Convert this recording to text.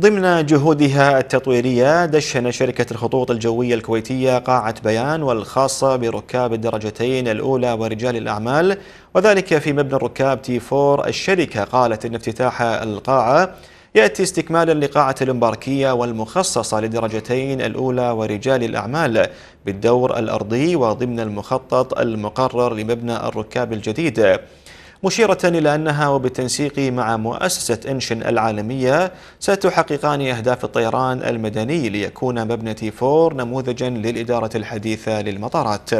ضمن جهودها التطويرية دشن شركة الخطوط الجوية الكويتية قاعة بيان والخاصة بركاب الدرجتين الأولى ورجال الأعمال وذلك في مبنى الركاب تي 4 الشركة قالت أن افتتاح القاعة يأتي استكمالا لقاعة الإمباركية والمخصصة للدرجتين الأولى ورجال الأعمال بالدور الأرضي وضمن المخطط المقرر لمبنى الركاب الجديد مشيرة إلى أنها وبالتنسيق مع مؤسسة إنشن العالمية ستحققان أهداف الطيران المدني ليكون مبنى تيفور نموذجا للإدارة الحديثة للمطارات